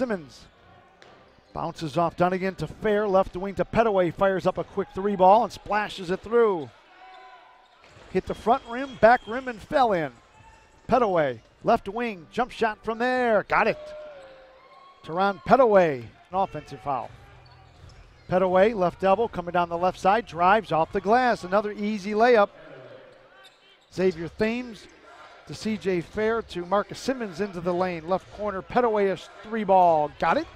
Simmons. Bounces off Dunnigan to Fair, left wing to Petaway, fires up a quick three ball and splashes it through. Hit the front rim, back rim, and fell in. Petaway, left wing, jump shot from there, got it. Teron Petaway, an offensive foul. Petaway, left elbow, coming down the left side, drives off the glass, another easy layup. Xavier Thames to CJ Fair to Marcus Simmons into the lane. Left corner, Pedawayish three ball. Got it.